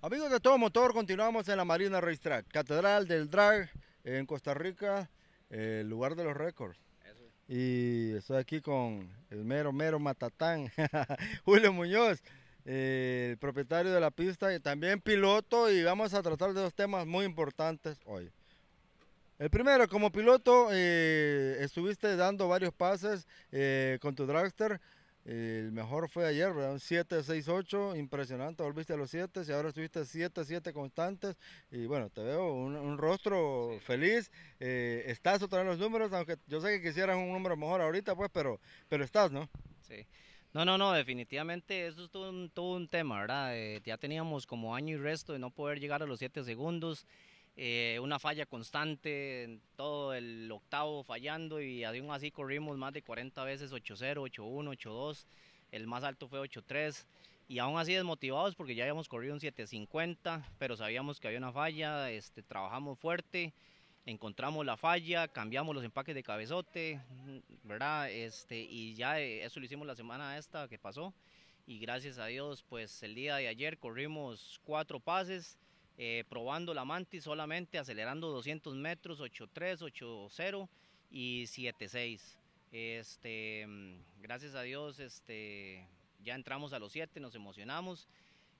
Amigos de Todo Motor, continuamos en la Marina Racetrack, Catedral del Drag en Costa Rica, el lugar de los récords. Y estoy aquí con el mero, mero matatán, Julio Muñoz, el propietario de la pista y también piloto. Y vamos a tratar de dos temas muy importantes hoy. El primero, como piloto, eh, estuviste dando varios pases eh, con tu dragster. El mejor fue ayer, ¿verdad? Un 7, 6, 8, impresionante, volviste a los 7 y ahora estuviste 7, 7 constantes. Y bueno, te veo un, rostro feliz. Eh, estás otra vez en los números, aunque yo sé que quisieras un número mejor ahorita, pues, pero, pero estás, ¿no? Sí. No, no, no, definitivamente eso es todo un, todo un tema, ¿verdad? Eh, ya teníamos como año y resto de no poder llegar a los 7 segundos. Eh, una falla constante, en todo el octavo fallando y aún así corrimos más de 40 veces 8-0, 8-1, 8-2, el más alto fue 8-3 y aún así desmotivados porque ya habíamos corrido un 750, pero sabíamos que había una falla, este, trabajamos fuerte, encontramos la falla, cambiamos los empaques de cabezote, ¿verdad? Este, y ya eh, eso lo hicimos la semana esta que pasó y gracias a Dios pues el día de ayer corrimos cuatro pases eh, probando la Mantis solamente acelerando 200 metros, 8.3, 8.0 y 7.6. Este, mm, gracias a Dios este, ya entramos a los 7, nos emocionamos.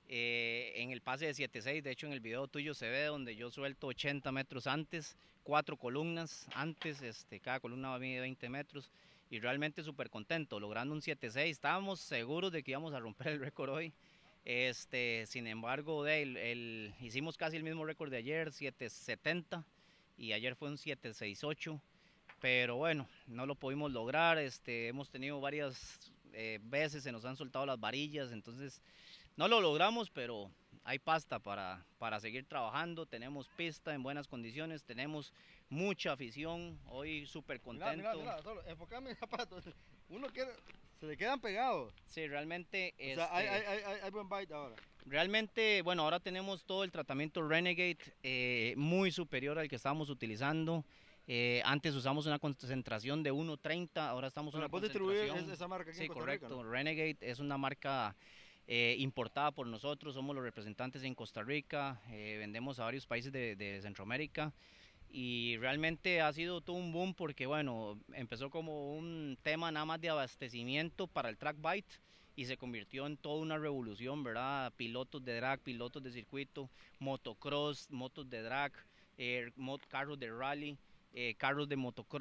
Eh, en el pase de 7.6, de hecho en el video tuyo se ve donde yo suelto 80 metros antes, cuatro columnas antes, este, cada columna va a medir 20 metros y realmente súper contento, logrando un 7.6, estábamos seguros de que íbamos a romper el récord hoy. Este, sin embargo, hicimos casi el mismo récord de ayer, 770, y ayer fue un 768. Pero bueno, no lo pudimos lograr. Este, hemos tenido varias eh, veces, se nos han soltado las varillas, entonces no lo logramos, pero hay pasta para, para seguir trabajando. Tenemos pista en buenas condiciones, tenemos mucha afición. Hoy súper contento. Uno quiere se le quedan pegados. Sí, realmente. O sea, este, hay, buen bite ahora. Realmente, bueno, ahora tenemos todo el tratamiento Renegade eh, muy superior al que estábamos utilizando. Eh, antes usamos una concentración de 1.30, ahora estamos bueno, una concentración. esa marca aquí Sí, correcto. Renegade es una marca eh, importada por nosotros, somos los representantes en Costa Rica, vendemos a varios países de, de Centroamérica y realmente ha sido todo un boom porque bueno, empezó como un tema nada más de abastecimiento para el track bite y se convirtió en toda una revolución, ¿verdad? Pilotos de drag, pilotos de circuito, motocross, motos de drag, eh, carros de rally. Eh, carros de,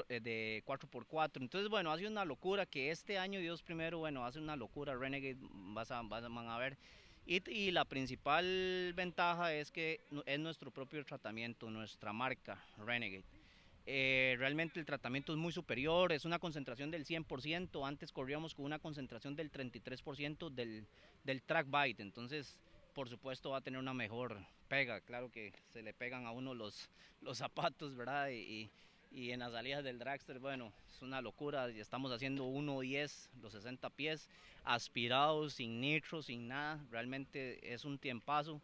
eh, de 4x4. Entonces, bueno, ha sido una locura que este año, Dios primero, bueno, hace una locura. Renegade, vas van a ver, y, la principal ventaja es que es nuestro propio tratamiento, nuestra marca Renegade. Eh, realmente el tratamiento es muy superior, es una concentración del 100%, antes corríamos con una concentración del 33% del, del track bite, entonces por supuesto va a tener una mejor pega, claro que se le pegan a uno los, los zapatos, ¿verdad? y, y en las salidas del dragster, bueno, es una locura, estamos haciendo 1.10, los 60 pies, aspirados, sin nitro, sin nada, realmente es un tiempazo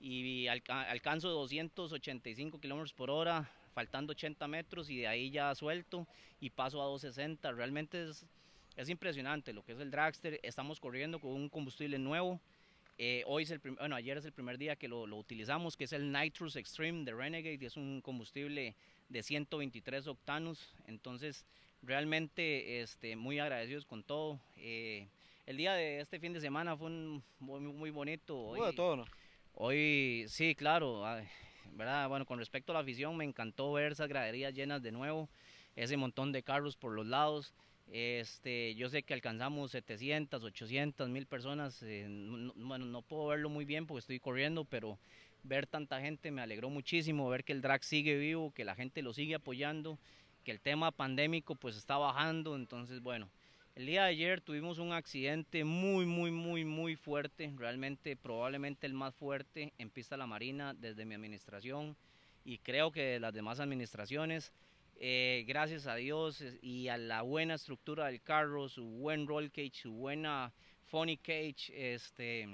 y alcanzo 285 kilómetros por hora, faltando 80 metros y de ahí ya suelto y paso a 260, realmente es, es impresionante lo que es el dragster, estamos corriendo con un combustible nuevo, eh, hoy es el bueno, ayer es el primer día que lo, utilizamos, que es el Nitrous Extreme de Renegade, es un combustible de 123 octanos. Entonces, realmente este, muy agradecidos con todo. Eh, el día de este fin de semana fue muy, bonito. Hoy, todo, Hoy, sí, claro. ¿verdad? Bueno, con respecto a la afición, me encantó ver esas graderías llenas de nuevo, ese montón de carros por los lados. Este, yo sé que alcanzamos 700, 800 1000 personas. Eh, bueno, no puedo verlo muy bien porque estoy corriendo, pero ver tanta gente me alegró muchísimo, ver que el drag sigue vivo, que la gente lo sigue apoyando, que el tema pandémico pues está bajando, entonces bueno, el día de ayer tuvimos un accidente muy, muy, muy, muy fuerte, realmente probablemente el más fuerte en Pista La Marina desde mi administración y creo que las demás administraciones. Eh, gracias a Dios y a la buena estructura del carro, su buen roll cage, su buena funny cage, este,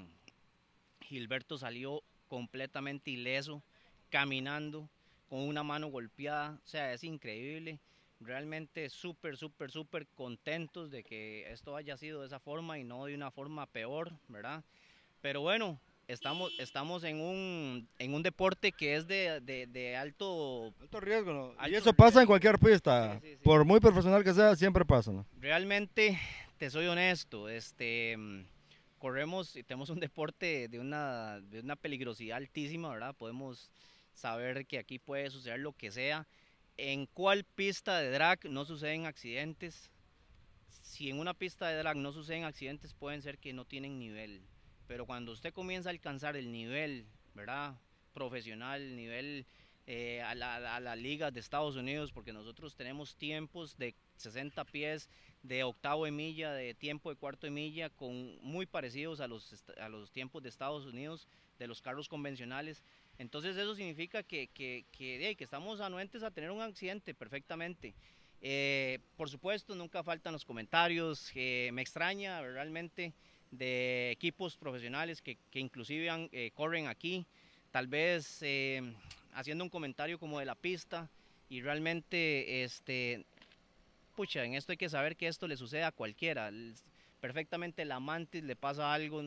Gilberto salió completamente ileso, caminando, con una mano golpeada, o sea, es increíble. Realmente súper, súper, súper contentos de que esto haya sido de esa forma y no de una forma peor, ¿verdad? Pero bueno, estamos, estamos en, un, en un deporte que es de, alto... riesgo, ¿no? y eso pasa en cualquier pista, por muy profesional que sea, siempre pasa, ¿no? Realmente, te soy honesto, este corremos y tenemos un deporte de una, de una peligrosidad altísima, ¿verdad? Podemos saber que aquí puede suceder lo que sea. ¿En cuál pista de drag no suceden accidentes? Si en una pista de drag no suceden accidentes, pueden ser que no tienen nivel. Pero cuando usted comienza a alcanzar el nivel, ¿verdad? Profesional, nivel eh, a, la, a de Estados Unidos, porque nosotros tenemos tiempos de 60 pies de octavo de milla, de tiempo de cuarto de milla, con muy parecidos a los, a los tiempos de Estados Unidos, de los carros convencionales. Entonces eso significa que, que, que, que estamos anuentes a tener un accidente perfectamente. Eh, por supuesto, nunca faltan los comentarios. Eh, me extraña realmente de equipos profesionales que, que inclusive eh, corren aquí, tal vez eh, haciendo un comentario como de la pista y realmente este, pucha, en esto hay que saber que esto le sucede a cualquiera. Perfectamente la mantis le pasa algo,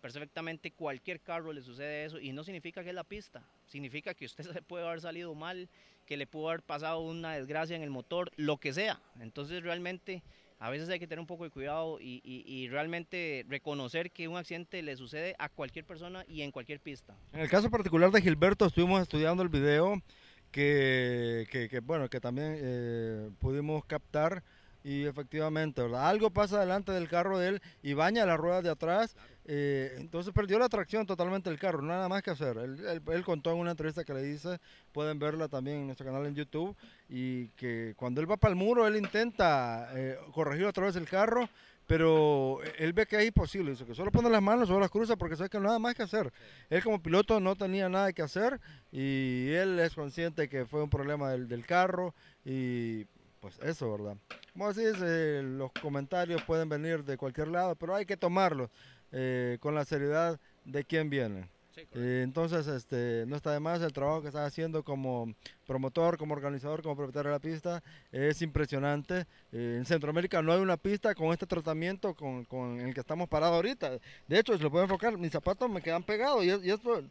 perfectamente cualquier carro le sucede eso y no significa que es la pista, significa que usted se puede haber salido mal, que le pudo haber pasado una desgracia en el motor, lo que sea. Entonces realmente a veces hay que tener un poco de cuidado y, y, realmente reconocer que un accidente le sucede a cualquier persona y en cualquier pista. En el caso particular de Gilberto estuvimos estudiando el video que, bueno, que también eh, pudimos captar y efectivamente, Algo pasa delante del carro de él y baña las ruedas de atrás. Eh, entonces perdió la tracción totalmente el carro, nada más que hacer. Él, contó en una entrevista que le hice, pueden verla también en nuestro canal en YouTube, y que cuando él va para el muro, él intenta eh, corregir otra vez el carro pero él ve que es imposible, dice que solo pone las manos solo las cruzas porque sabe que no hay nada más que hacer. Él como piloto no tenía nada que hacer y él es consciente que fue un problema del, carro y pues eso, ¿verdad? Como así es, eh, los comentarios pueden venir de cualquier lado, pero hay que tomarlos eh, con la seriedad de quien viene. Eh, entonces, este, no está de más el trabajo que está haciendo como promotor, como organizador, como propietario de la pista. Es impresionante. Eh, en Centroamérica no hay una pista con este tratamiento con, el que estamos parados ahorita. De hecho, si lo puedo enfocar, mis zapatos me quedan pegados. Y, esto,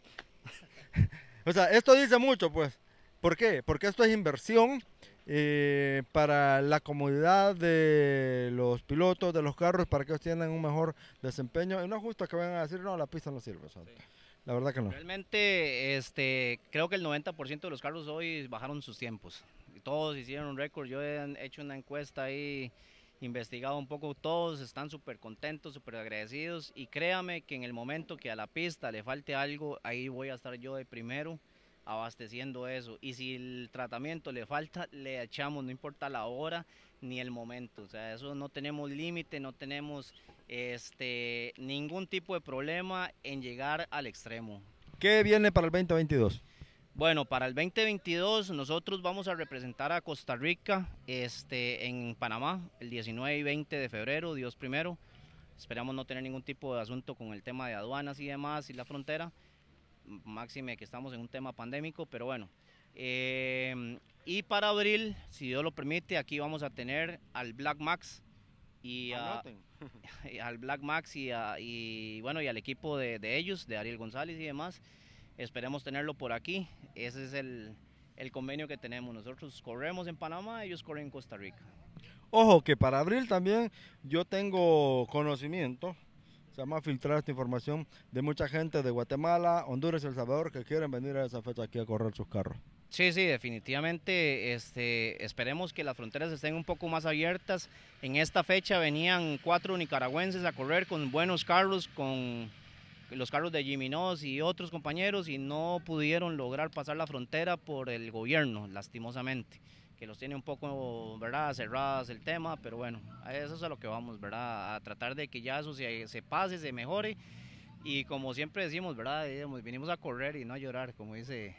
o sea, esto dice mucho, pues. ¿Por qué? Porque esto es inversión eh, para la comodidad de los pilotos, de los carros, para que ellos tengan un mejor desempeño. Y no es justo que vayan a decir, no, la pista no sirve. La verdad que no. Realmente, este, creo que el 90% de los carros hoy bajaron sus tiempos. Todos hicieron un récord. Yo he hecho una encuesta ahí, investigado un poco. Todos están súper contentos, súper agradecidos. Y créame que en el momento que a la pista le falte algo, ahí voy a estar yo de primero abasteciendo eso. Y si el tratamiento le falta, le echamos, no importa la hora ni el momento. O sea, eso no tenemos límite, no tenemos este, ningún tipo de problema en llegar al extremo. ¿Qué viene para el 2022? Bueno, para el 2022 nosotros vamos a representar a Costa Rica este, en Panamá el 19 y 20 de febrero, Dios primero. Esperamos no tener ningún tipo de asunto con el tema de aduanas y demás y la frontera máxime que estamos en un tema pandémico, pero bueno. Eh, y para abril, si Dios lo permite, aquí vamos a tener al Black Max y, al Black Max y, bueno y al equipo de, ellos, de Ariel González y demás. Esperemos tenerlo por aquí. Ese es el, el convenio que tenemos. Nosotros corremos en Panamá, ellos corren en Costa Rica. Ojo que para abril también yo tengo conocimiento se filtrar esta información de mucha gente de Guatemala, Honduras y El Salvador que quieren venir a esa fecha aquí a correr sus carros. Sí, sí, definitivamente. Este, esperemos que las fronteras estén un poco más abiertas. En esta fecha venían cuatro nicaragüenses a correr con buenos carros, con los carros de Jiminoz y otros compañeros y no pudieron lograr pasar la frontera por el gobierno, lastimosamente que los tiene un poco, ¿verdad?, cerradas el tema, pero bueno, a eso es a lo que vamos, ¿verdad?, a tratar de que ya eso se, pase, se mejore y como siempre decimos, ¿verdad?, vinimos a correr y no a llorar, como dice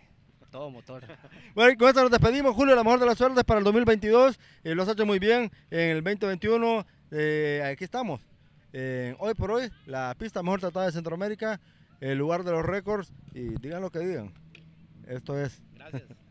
todo motor. Bueno, y con esto nos despedimos, Julio, la mejor de las suertes para el 2022, y eh, lo has hecho muy bien en el 2021, eh, aquí estamos. hoy por hoy, la pista mejor tratada de Centroamérica, el lugar de los récords y digan lo que digan. Esto es. Gracias.